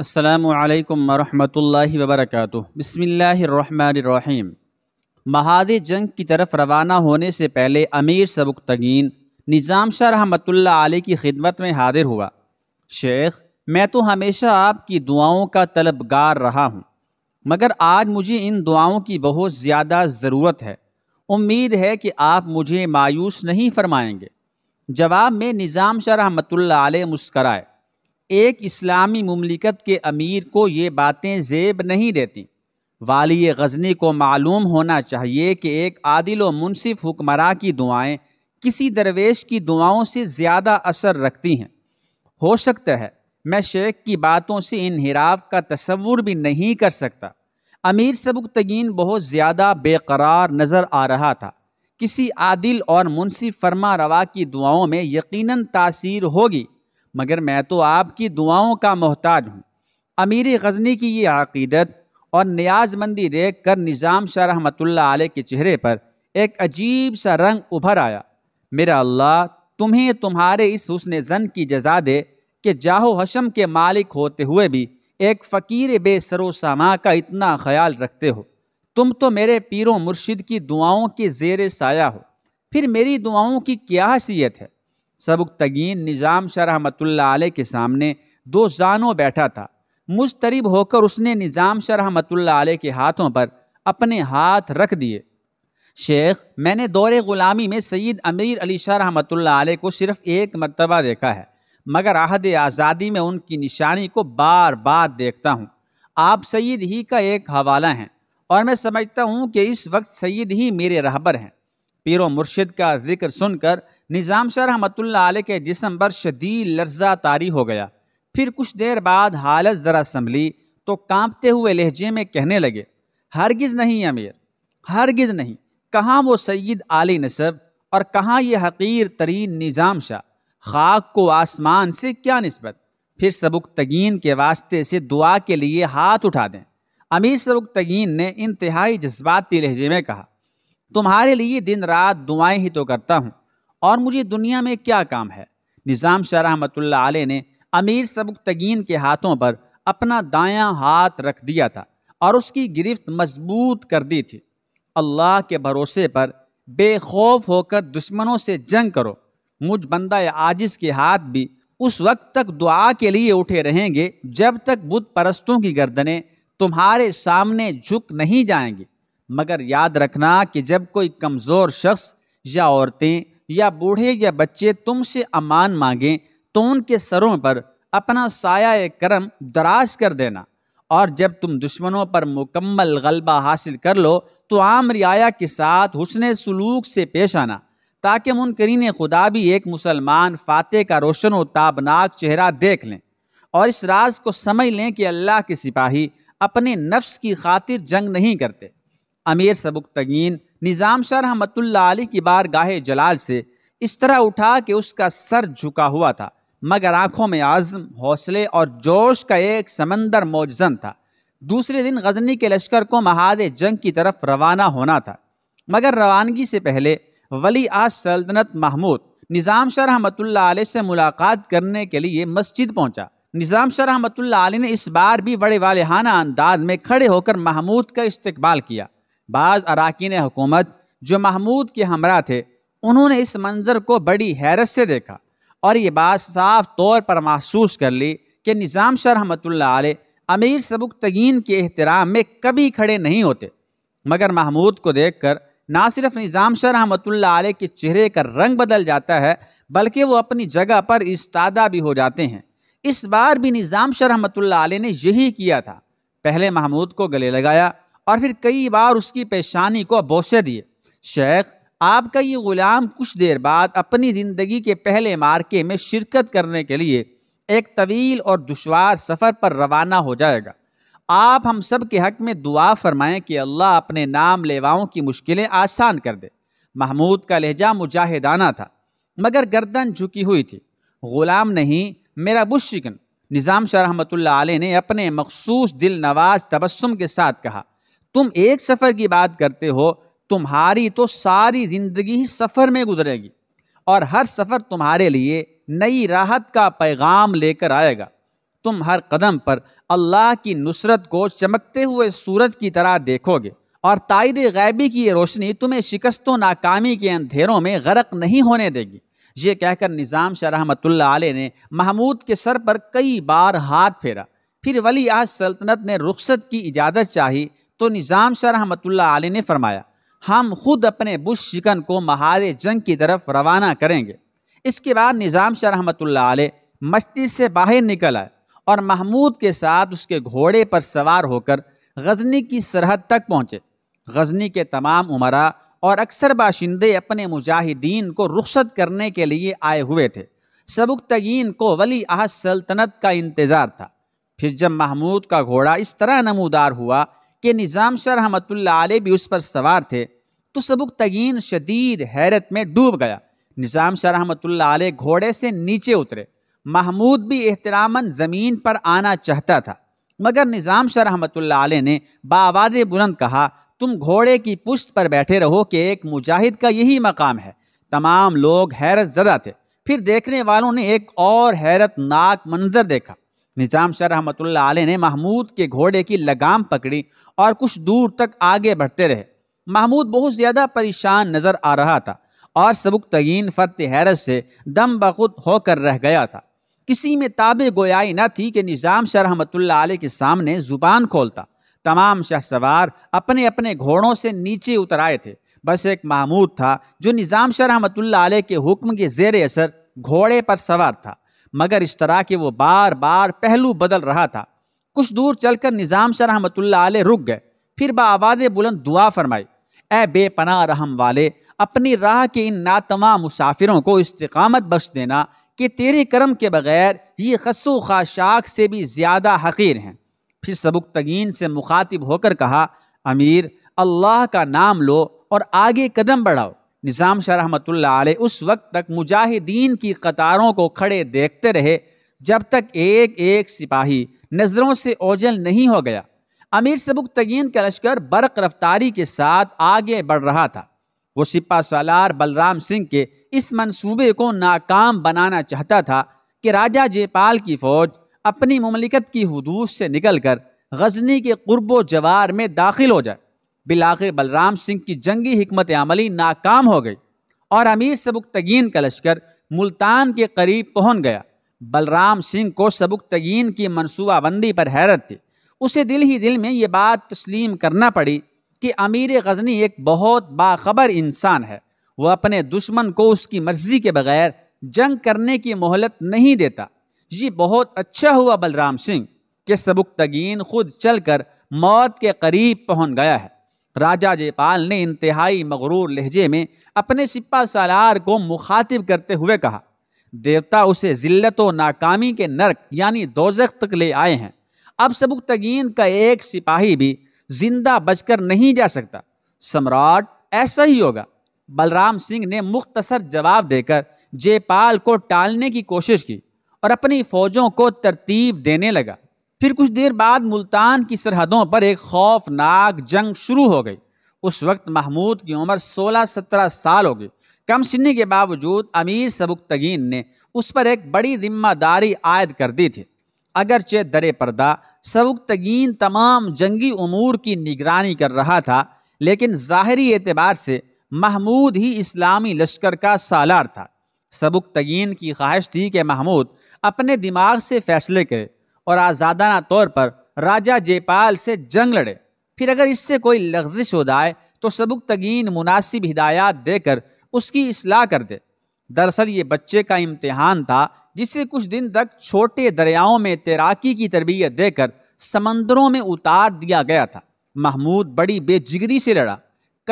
असलकम वरहमल वबरक बसमीम महादे जंग की तरफ रवाना होने से पहले अमीर सबुकतगीन निज़ाम शाह रहमतुल्ला की खिदमत में हाजिर हुआ शेख मैं तो हमेशा आपकी दुआओं का तलबगार रहा हूँ मगर आज मुझे इन दुआओं की बहुत ज़्यादा ज़रूरत है उम्मीद है कि आप मुझे मायूस नहीं फरमाएंगे जवाब में निज़ाम शाह रहमतुल्ला आल मुस्कराए एक इस्लामी ममलिकत के अमीर को ये बातें जेब नहीं देती वाली गजनी को मालूम होना चाहिए कि एक आदिल व मुनसिफ हुक्मर की दुआएं किसी दरवेश की दुआओं से ज़्यादा असर रखती हैं हो सकता है मैं शेख की बातों से इनहराफ का तस्वुर भी नहीं कर सकता अमीर तगीन बहुत ज़्यादा बेकरार नज़र आ रहा था किसी आदिल और मुनसिफ फरमा रवा की दुआओं में यकीनन तासीर होगी मगर मैं तो आपकी दुआओं का मोहताज हूँ अमीर गजनी की ये अकीदत और न्याजमंदी देख कर निज़ाम शाह रहमत आल के चेहरे पर एक अजीब सा रंग उभर आया मेरा अल्लाह तुम्हें तुम्हारे इस हुसन जन की जजा दे कि जाहो हशम के मालिक होते हुए भी एक फ़कीर बेसरो सामा का इतना ख्याल रखते हो तुम तो मेरे पीरों मुर्शिद की दुआओं के जेर साया हो फिर मेरी दुआओं की क्या हैसियत है सबुक तगीन निज़ाम शाह आल के सामने दो जानों बैठा था मुस्तरब होकर उसने निज़ाम शाह आल के हाथों पर अपने हाथ रख दिए शेख मैंने दौरे ग़ुलामी में सईद अमीर अली शाह आल को सिर्फ़ एक मरतबा देखा है मगर आहद आज़ादी में उनकी निशानी को बार बार देखता हूँ आप सईद ही का एक हवाला हैं और मैं समझता हूँ कि इस वक्त सईद ही मेरे रहबर हैं पीर मुर्शिद का जिक्र सुनकर निज़ाम शाह रहमतुल्ला आल के जिसम पर शदीद लर्जा तारी हो गया फिर कुछ देर बाद हालत ज़रा संभली तो कांपते हुए लहजे में कहने लगे हरगिज़ नहीं अमीर हरगिज़ नहीं कहाँ वो सैद आली नसब और कहाँ ये हकीर तरीन निज़ाम शाह खाक को आसमान से क्या नस्बत फिर सबुक तगीन के वास्ते से दुआ के लिए हाथ उठा दें अमीर सबुक तगीन ने इंतहाई जज्बाती लहजे में कहा तुम्हारे लिए दिन रात दुआएं ही तो करता हूँ और मुझे दुनिया में क्या काम है निज़ाम शाह रहमतुल्ला आलह ने अमीर तगीन के हाथों पर अपना दायां हाथ रख दिया था और उसकी गिरफ्त मजबूत कर दी थी अल्लाह के भरोसे पर बेखौफ होकर दुश्मनों से जंग करो मुझ बंदा आजिज के हाथ भी उस वक्त तक दुआ के लिए उठे रहेंगे जब तक बुद्ध परस्तों की गर्दनें तुम्हारे सामने झुक नहीं जाएंगी मगर याद रखना कि जब कोई कमज़ोर शख्स या औरतें या बूढ़े या बच्चे तुमसे अमान मांगें तो उनके सरों पर अपना साया करम दराज कर देना और जब तुम दुश्मनों पर मुकम्मल गलबा हासिल कर लो तो आम रियाया के साथ हुसन सलूक से पेश आना ताकि मुनकरीन खुदा भी एक मुसलमान फ़ातह का रोशन व ताबनाक चेहरा देख लें और इस राज को समझ लें कि अल्लाह के सिपाही अपने नफ्स की खातिर जंग नहीं करते अमीर सबुक तगीन निज़ाम शाह रहमतुल्ला अली की बार गाहे जलाल से इस तरह उठा कि उसका सर झुका हुआ था मगर आंखों में आज़म हौसले और जोश का एक समंदर मौजन था दूसरे दिन गजनी के लश्कर को महाद जंग की तरफ रवाना होना था मगर रवानगी से पहले वली आज सल्तनत महमूद निज़ाम शाह रहमतुल्ला आल से मुलाकात करने के लिए मस्जिद पहुंचा निज़ाम शाह रहमतुल्ला आल ने इस बार भी बड़े वालहाना अंदाज में खड़े होकर महमूद का इस्तबाल किया बाज़ अरकान हुकूमत जो महमूद के हमरा थे उन्होंने इस मंज़र को बड़ी हैरत से देखा और ये बात साफ तौर पर महसूस कर ली कि निज़ाम शाह रहमत आमिर अमीर सबक तगीन के एहतराम में कभी खड़े नहीं होते मगर महमूद को देख कर ना सिर्फ निज़ाम शाह रहमत आ के चेहरे का रंग बदल जाता है बल्कि वो अपनी जगह पर इस्तादा भी हो जाते हैं इस बार भी निज़ाम शाह रहमत आ ने यही किया था पहले महमूद को गले लगाया और फिर कई बार उसकी पेशानी को बोसे दिए शेख आपका ये ग़ुलाम कुछ देर बाद अपनी ज़िंदगी के पहले मार्के में शिरकत करने के लिए एक तवील और दुशवार सफ़र पर रवाना हो जाएगा आप हम सब के हक में दुआ फरमाएं कि अल्लाह अपने नाम लेवाओं की मुश्किलें आसान कर दे महमूद का लहजा मुजाहिदाना था मगर गर्दन झुकी हुई थी ग़ुलाम नहीं मेरा बुश निज़ाम शाह रहमत ने अपने मखसूस दिल नवाज तबस्म के साथ कहा तुम एक सफ़र की बात करते हो तुम्हारी तो सारी ज़िंदगी ही सफ़र में गुजरेगी और हर सफ़र तुम्हारे लिए नई राहत का पैगाम लेकर आएगा तुम हर कदम पर अल्लाह की नुसरत को चमकते हुए सूरज की तरह देखोगे और तायद गैबी की ये रोशनी तुम्हें शिकस्तों नाकामी के अंधेरों में गरक नहीं होने देगी ये कहकर निज़ाम शाह रहमत आल ने महमूद के सर पर कई बार हाथ फेरा फिर वली आज सल्तनत ने रुख्सत की इजाज़त चाही तो निज़ाम शाह रहमत आली ने फरमाया हम खुद अपने बुश शिकन को महार जंग की तरफ रवाना करेंगे इसके बाद निज़ाम शाह रहमत आल मस्जिद से बाहर निकल आए और महमूद के साथ उसके घोड़े पर सवार होकर गजनी की सरहद तक पहुँचे गजनी के तमाम उमरा और अक्सर बाशिंदे अपने मुजाहिदीन को रुख्सत करने के लिए आए हुए थे सबुक तगीन को वली अहद सल्तनत का इंतज़ार था फिर जब महमूद का घोड़ा इस तरह नमूदार हुआ कि निज़ाम शाह रहमत आल भी उस पर सवार थे तो सबुक तगीन शदीद हैरत में डूब गया निज़ाम शाह रहमत आल घोड़े से नीचे उतरे महमूद भी एहतराम ज़मीन पर आना चाहता था मगर निज़ाम शाह रहमत आल ने बावाद बुलंद कहा तुम घोड़े की पुश्त पर बैठे रहो कि एक मुजाहिद का यही मकाम है तमाम लोग हैरत ज़दा थे फिर देखने वालों ने एक और हैरतनाक मंजर देखा निजाम शाह रहमत आलि ने महमूद के घोड़े की लगाम पकड़ी और कुछ दूर तक आगे बढ़ते रहे महमूद बहुत ज़्यादा परेशान नज़र आ रहा था और सबक तगीन फ़र्त हैरत से दम बखुद होकर रह गया था किसी में ताबे गोयाई न थी कि निज़ाम शाह रहमत आल के सामने ज़ुबान खोलता तमाम शाह सवार अपने अपने घोड़ों से नीचे उतर आए थे बस एक महमूद था जो निज़ाम शाह रहमत आल के हुक्म के जेर असर घोड़े पर सवार था मगर इस तरह के वो बार बार पहलू बदल रहा था कुछ दूर चलकर निज़ाम शाह रहमतुल्ला आले रुक गए फिर बाबाद बुलंद दुआ फरमाई ए बेपना रहम वाले अपनी राह के इन नातवा मुसाफिरों को इस्तकामत बख्श देना कि तेरे करम के बगैर ये खसो खाशाक से भी ज़्यादा हकीर हैं फिर सबुक तगीन से मुखातिब होकर कहा अमीर अल्लाह का नाम लो और आगे कदम बढ़ाओ निज़ाम शाह रहमत उस वक्त तक मुजाहिदीन की कतारों को खड़े देखते रहे जब तक एक एक सिपाही नज़रों से ओझल नहीं हो गया अमीर सबुक तगीन का लश्कर बरक रफ्तारी के साथ आगे बढ़ रहा था वो सिपा सालार बलराम सिंह के इस मंसूबे को नाकाम बनाना चाहता था कि राजा जयपाल की फ़ौज अपनी ममलिकत की हदूद से निकल कर गजनी के कुर्ब जवार में दाखिल हो जाए बिलाखिर बलराम सिंह की जंगी हमत अमली नाकाम हो गई और अमीर सबुकतगीन का लश्कर मुल्तान के करीब पहुंच गया बलराम सिंह को सबुकतगीन की मनसूबाबंदी पर हैरत थी उसे दिल ही दिल में ये बात तस्लीम करना पड़ी कि अमीर गजनी एक बहुत बाखबर इंसान है वह अपने दुश्मन को उसकी मर्जी के बगैर जंग करने की मोहलत नहीं देता ये बहुत अच्छा हुआ बलराम सिंह के सबुकतगीन खुद चलकर मौत के करीब पहुंच गया है राजा जयपाल ने इंतहाई मगरूर लहजे में अपने सिपा सालार को मुखातिब करते हुए कहा देवता उसे जिल्लत व नाकामी के नरक यानी दोजख तक ले आए हैं अब सबुकतगीन का एक सिपाही भी जिंदा बचकर नहीं जा सकता सम्राट ऐसा ही होगा बलराम सिंह ने मुख्तसर जवाब देकर जयपाल को टालने की कोशिश की और अपनी फौजों को तरतीब देने लगा फिर कुछ देर बाद मुल्तान की सरहदों पर एक खौफनाक जंग शुरू हो गई उस वक्त महमूद की उम्र 16-17 साल हो गई कम सिन्नी के बावजूद अमीर सबुक तगीन ने उस पर एक बड़ी जिम्मेदारी आयद कर दी थी अगरचे दर पर्दा सबुक तगीन तमाम जंगी अमूर की निगरानी कर रहा था लेकिन ज़ाहरी एतबार से महमूद ही इस्लामी लश्कर का सालार था सबुक तगीन की ख्वाहिश थी कि महमूद अपने दिमाग से फैसले करे और आज़ादाना तौर पर राजा जयपाल से जंग लड़े फिर अगर इससे कोई लफ्जिश हो जाए तो सबुक तगीन मुनासिब हिदायत देकर उसकी असलाह कर दे दरअसल ये बच्चे का इम्तहान था जिसे कुछ दिन तक छोटे दरियाओं में तैराकी की तरबियत देकर समंदरों में उतार दिया गया था महमूद बड़ी बेजिगरी से लड़ा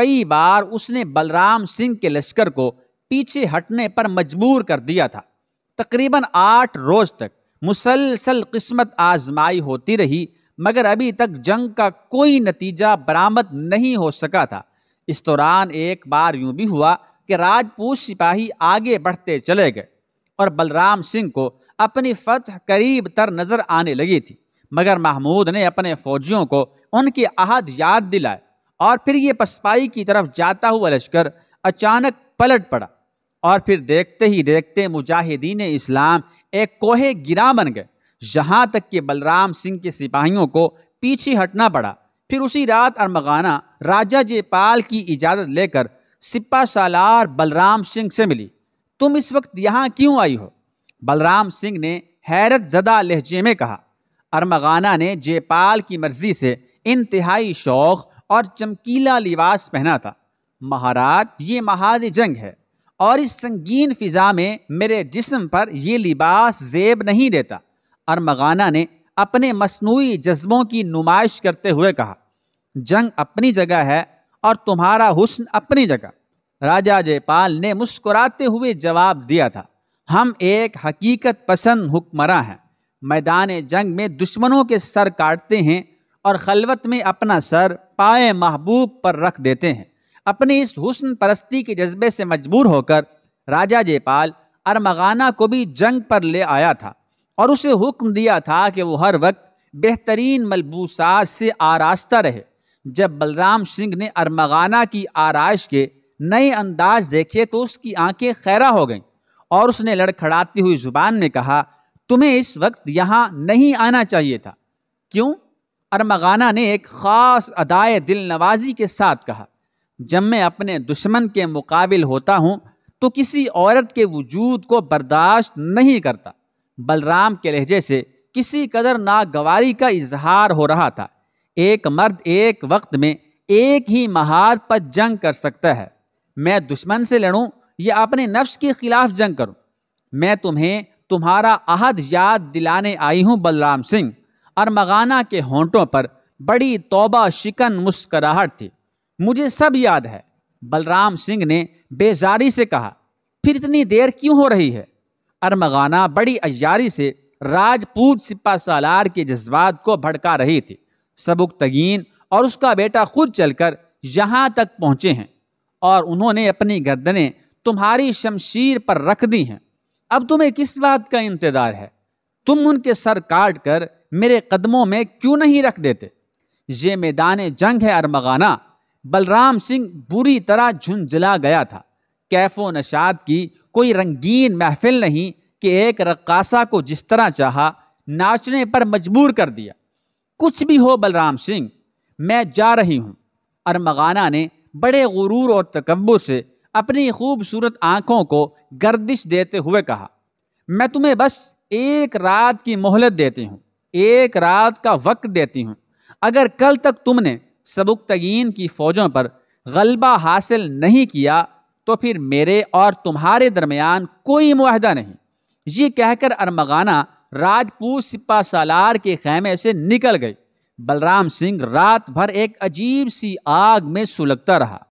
कई बार उसने बलराम सिंह के लश्कर को पीछे हटने पर मजबूर कर दिया था तकरीबन आठ रोज तक मुसलसल किस्मत आजमाई होती रही मगर अभी तक जंग का कोई नतीजा बरामद नहीं हो सका था इस दौरान एक बार यूं भी हुआ कि राजपूत सिपाही आगे बढ़ते चले गए और बलराम सिंह को अपनी फतह करीब तर नज़र आने लगी थी मगर महमूद ने अपने फौजियों को उनकी अहद याद दिलाए और फिर ये पसपाई की तरफ जाता हुआ लश्कर अचानक पलट पड़ा और फिर देखते ही देखते मुजाहिदीन इस्लाम एक कोहे गिरा बन गए यहाँ तक कि बलराम सिंह के सिपाहियों को पीछे हटना पड़ा फिर उसी रात अरमगाना राजा जयपाल की इजाज़त लेकर सिपा सालार बलराम सिंह से मिली तुम इस वक्त यहाँ क्यों आई हो बलराम सिंह ने हैरत ज़दा लहजे में कहा अरमगाना ने जयपाल की मर्जी से इंतहाई शौक़ और चमकीला लिबास पहना था महाराज ये महाद जंग है और इस संगीन फ़िज़ा में मेरे जिस्म पर ये लिबास जेब नहीं देता और मगाना ने अपने मसनू जज्बों की नुमाइश करते हुए कहा जंग अपनी जगह है और तुम्हारा हुस्न अपनी जगह राजा जयपाल ने मुस्कुराते हुए जवाब दिया था हम एक हकीकत पसंद हुक्मरा हैं मैदान जंग में दुश्मनों के सर काटते हैं और खलवत में अपना सर पाए महबूब पर रख देते हैं अपने इस हुसन परस्ती के जज्बे से मजबूर होकर राजा जयपाल अरमगाना को भी जंग पर ले आया था और उसे हुक्म दिया था कि वो हर वक्त बेहतरीन मलबूसात से आरास्ता रहे जब बलराम सिंह ने अरमगाना की आराइश के नए अंदाज देखे तो उसकी आंखें खैरा हो गईं और उसने लड़खड़ाती हुई ज़ुबान में कहा तुम्हें इस वक्त यहाँ नहीं आना चाहिए था क्यों अरमगाना ने एक ख़ास अदाए दिल नवाजी के साथ कहा जब मैं अपने दुश्मन के मुकाबिल होता हूँ तो किसी औरत के वजूद को बर्दाश्त नहीं करता बलराम के लहजे से किसी कदर नागवारी का इजहार हो रहा था एक मर्द एक वक्त में एक ही महाद पर जंग कर सकता है मैं दुश्मन से लड़ूं या अपने नफ्स के खिलाफ जंग करूं मैं तुम्हें तुम्हारा अहद याद दिलाने आई हूं बलराम सिंह अरमगाना के होंटों पर बड़ी तोबा शिकन मुस्कराहट थी मुझे सब याद है बलराम सिंह ने बेजारी से कहा फिर इतनी देर क्यों हो रही है अरमगाना बड़ी अयारी से राजपूत सिपा सालार के जज्बात को भड़का रही थी सबुक तगीन और उसका बेटा खुद चलकर यहाँ तक पहुँचे हैं और उन्होंने अपनी गर्दनें तुम्हारी शमशीर पर रख दी हैं अब तुम्हें किस बात का इंतज़ार है तुम उनके सर काट कर मेरे कदमों में क्यों नहीं रख देते ये मैदान जंग है अरमगाना बलराम सिंह बुरी तरह झुंझला गया था कैफो नशाद की कोई रंगीन महफिल नहीं कि एक रक्कासा को जिस तरह चाहा नाचने पर मजबूर कर दिया कुछ भी हो बलराम सिंह मैं जा रही हूँ अरमगाना ने बड़े गुरूर और तकबर से अपनी खूबसूरत आंखों को गर्दिश देते हुए कहा मैं तुम्हें बस एक रात की मोहलत देती हूँ एक रात का वक्त देती हूँ अगर कल तक तुमने सबुकतगीन की फ़ौजों पर गलबा हासिल नहीं किया तो फिर मेरे और तुम्हारे दरमियान कोई माहदा नहीं ये कहकर अरमगाना राजपूत सिपा सालार के खैमे से निकल गई बलराम सिंह रात भर एक अजीब सी आग में सुलगता रहा